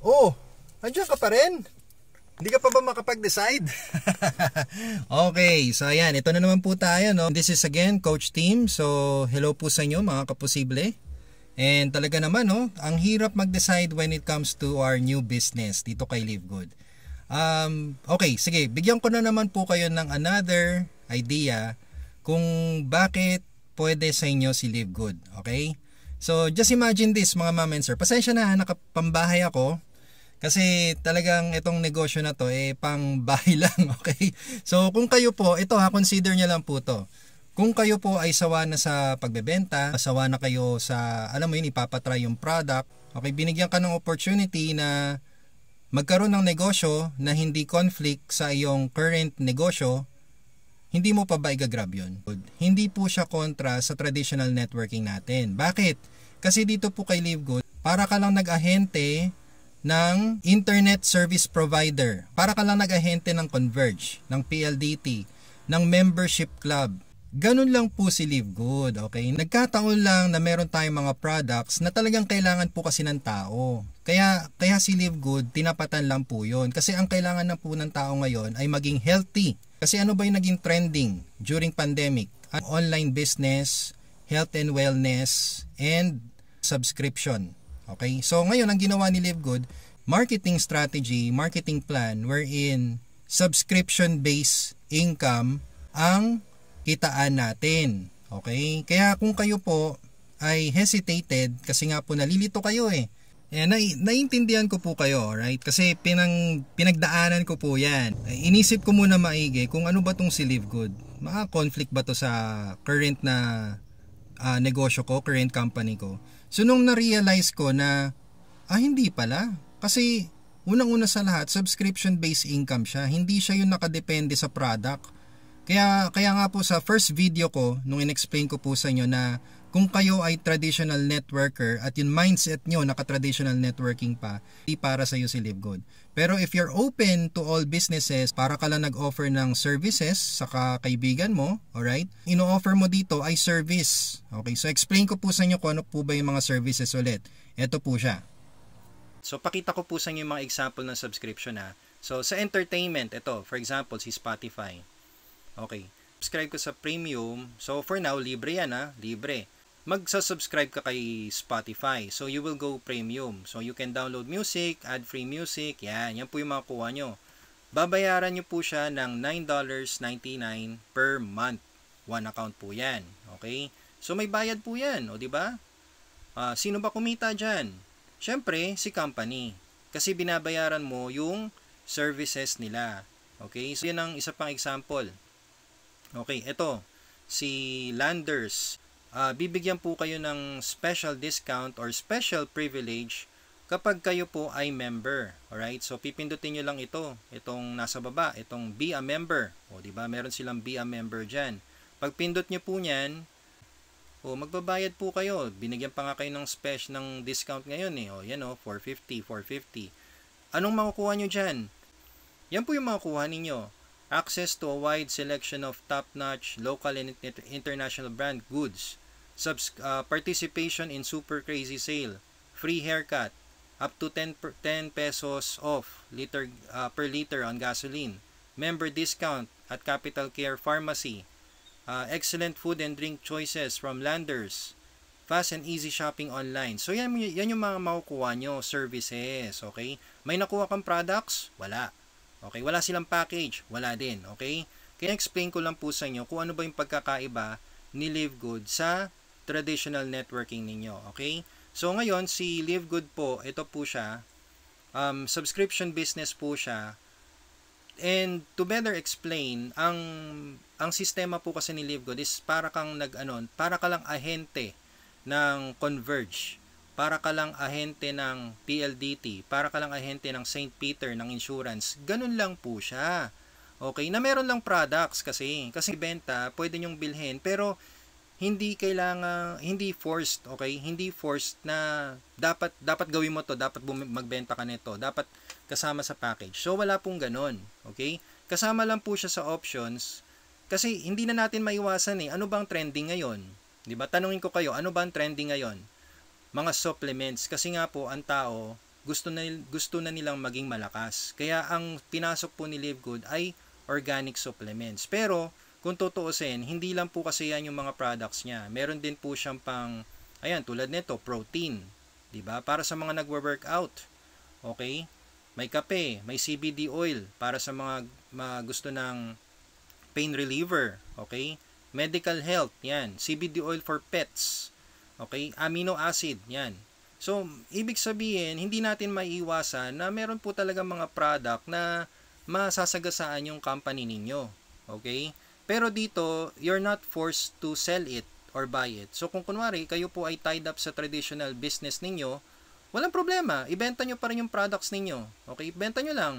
Oh, nandiyan ka pa rin. Hindi ka pa ba makapag-decide? okay, so ayan, ito na naman po tayo. No? This is again, Coach Team. So, hello po sa inyo mga kaposible. And talaga naman, no? ang hirap mag-decide when it comes to our new business dito kay Live Good. Um, okay, sige, bigyan ko na naman po kayo ng another idea kung bakit pwede sa inyo si Live Good. Okay? So, just imagine this mga mom and sir. Pasensya na, nakapambahay ako kasi talagang itong negosyo na to eh pang bahay lang, okay? So kung kayo po, ito ha, consider niya lang po to. Kung kayo po ay sawa na sa pagbebenta, sawa na kayo sa, alam mo yun, ipapatry yung product, okay, binigyan ka ng opportunity na magkaroon ng negosyo na hindi conflict sa iyong current negosyo, hindi mo pa ba igagrab yun? Hindi po siya kontra sa traditional networking natin. Bakit? Kasi dito po kay LiveGood, para ka lang nag-ahente ng internet service provider. Para ka lang nag-ahente ng Converge, ng PLDT, ng membership club. Ganun lang po si Live Good, okay? Nagkataon lang na meron tayong mga products na talagang kailangan po kasi ng tao. Kaya, kaya si Live Good, tinapatan lang po yon Kasi ang kailangan na po ng tao ngayon ay maging healthy. Kasi ano ba yung naging trending during pandemic? Online business, health and wellness, and subscription. Okay? So ngayon, ang ginawa ni Livegood, marketing strategy, marketing plan wherein subscription-based income ang kitaan natin. Okay? Kaya kung kayo po ay hesitated kasi nga po nalilito kayo eh. Eh, na, naiintindihan ko po kayo, right? Kasi pinang, pinagdaanan ko po yan. Inisip ko muna maigi kung ano ba tong si Livegood. Good. Maka-conflict ba to sa current na uh, negosyo ko, current company ko. So nung na-realize ko na, ah hindi pala. Kasi unang-una sa lahat, subscription-based income siya. Hindi siya yung nakadepende sa product. Kaya, kaya nga po sa first video ko, nung inexplain ko po sa inyo na kung kayo ay traditional networker at yung mindset nyo naka-traditional networking pa, di para sa iyo si LiveGood. Pero if you're open to all businesses, para ka lang nag-offer ng services sa kaibigan mo, alright? Ino-offer mo dito ay service. Okay, so explain ko po sa inyo kung ano po ba yung mga services ulit. Ito po siya. So pakita ko po sa inyo yung mga example ng subscription ha. So sa entertainment, ito, for example, si Spotify. Okay, subscribe ko sa premium. So for now, libre yan ha, libre magsasubscribe ka kay Spotify. So, you will go premium. So, you can download music, add free music. Yan, yan po yung makukuha nyo. Babayaran nyo po siya ng $9.99 per month. One account po yan. Okay? So, may bayad po yan. O, di ba? Uh, sino ba kumita dyan? Siyempre, si company. Kasi binabayaran mo yung services nila. Okay? So, yan ang isa pang example. Okay, ito. Si Landers uh, bibigyan po kayo ng special discount or special privilege kapag kayo po ay member. Alright? So, pipindutin nyo lang ito. Itong nasa baba, itong be a member. O, ba diba? Meron silang be a member dyan. Pag pindot nyo po nyan, o, magbabayad po kayo. Binigyan pa nga kayo ng special ng discount ngayon eh. O, yan o, 450, 450. Anong makukuha nyo dyan? Yan po yung makukuha ninyo access to a wide selection of top-notch local and international brand goods, subs, uh, participation in super crazy sale, free haircut, up to 10, per, 10 pesos off liter, uh, per liter on gasoline, member discount at Capital Care Pharmacy, uh, excellent food and drink choices from Landers, fast and easy shopping online. So yan, yan yung mga makukuha nyo, services, okay? May nakuha kang products? Wala. Okay, wala silang package? Wala din, okay? Kaya explain ko lang po sa inyo kung ano ba yung pagkakaiba ni Live Good sa traditional networking ninyo. Okay? So ngayon, si LiveGood po, ito po siya. Um, subscription business po siya. And to better explain, ang ang sistema po kasi ni LiveGood is para kang nag-ano, para ka lang ahente ng Converge, para ka lang ahente ng PLDT, para ka lang ahente ng St. Peter ng insurance. Ganun lang po siya. Okay, na meron lang products kasi. Kasi benta, pwede nyong bilhin. Pero hindi kailangan hindi forced okay hindi forced na dapat dapat gawin mo to dapat magbenta ka nito dapat kasama sa package so wala pong ganun okay kasama lang po siya sa options kasi hindi na natin maiwasan eh ano bang trending ngayon 'di ba tanungin ko kayo ano bang trending ngayon mga supplements kasi nga po ang tao gusto na gusto na nilang maging malakas kaya ang pinasok po ni Live Good ay organic supplements pero kung tutuusin, hindi lang po kasi yan yung mga products niya. Meron din po siyang pang, ayan, tulad nito, protein. ba diba? Para sa mga nagwa-workout. Okay? May kape, may CBD oil para sa mga, mga gusto ng pain reliever. Okay? Medical health, yan. CBD oil for pets. Okay? Amino acid, yan. So, ibig sabihin, hindi natin maiiwasan na meron po talaga mga product na masasagasaan yung company ninyo. Okay? Pero dito, you're not forced to sell it or buy it. So kung kunwari, kayo po ay tied up sa traditional business ninyo, walang problema. Ibenta nyo pa rin yung products ninyo. Okay? Ibenta nyo lang.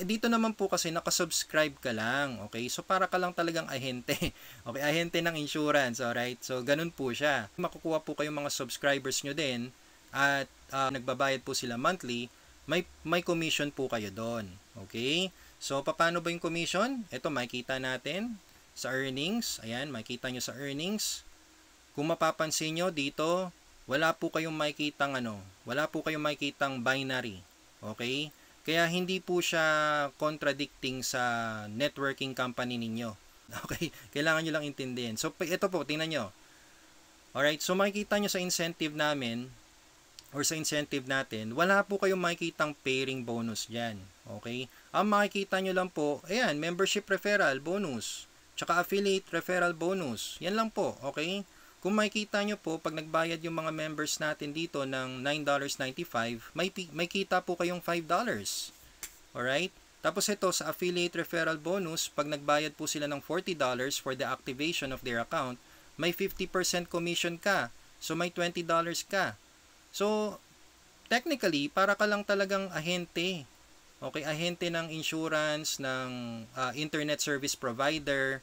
Eh, dito naman po kasi nakasubscribe ka lang. Okay? So para ka lang talagang ahente. Okay? Ahente ng insurance. Alright? So ganun po siya. Makukuha po kayong mga subscribers nyo din at uh, nagbabayad po sila monthly. May, may commission po kayo doon. Okay? So, paano ba yung commission? Ito, makikita natin sa earnings. Ayan, makikita nyo sa earnings. Kung mapapansin nyo dito, wala po kayong makikitang ano, wala po kayong makikitang binary. Okay? Kaya hindi po siya contradicting sa networking company ninyo. Okay? Kailangan nyo lang intindihin. So, ito po, tingnan nyo. Alright, so makikita nyo sa incentive namin, or sa incentive natin, wala po kayong makikitang pairing bonus dyan. Okay? Ang makikita nyo lang po, ayan, membership referral bonus, tsaka affiliate referral bonus. Yan lang po, okay? Kung makikita nyo po, pag nagbayad yung mga members natin dito ng $9.95, may, may kita po kayong $5. Alright? Tapos ito, sa affiliate referral bonus, pag nagbayad po sila ng $40 for the activation of their account, may 50% commission ka. So may $20 ka. So, technically, para ka lang talagang ahente. Okay, ahente ng insurance, ng uh, internet service provider,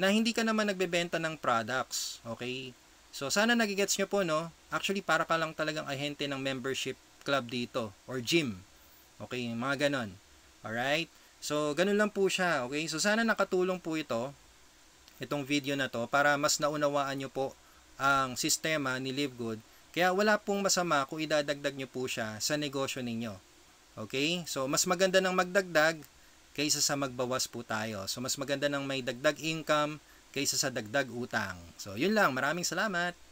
na hindi ka naman nagbebenta ng products. Okay? So, sana nagigets nyo po, no? Actually, para ka lang talagang ahente ng membership club dito, or gym. Okay, mga ganon. Alright? So, ganun lang po siya. Okay? So, sana nakatulong po ito, itong video na to, para mas naunawaan nyo po ang sistema ni LiveGood kaya wala pong masama kung idadagdag nyo po siya sa negosyo ninyo. Okay? So, mas maganda ng magdagdag kaysa sa magbawas po tayo. So, mas maganda ng may dagdag income kaysa sa dagdag utang. So, yun lang. Maraming salamat.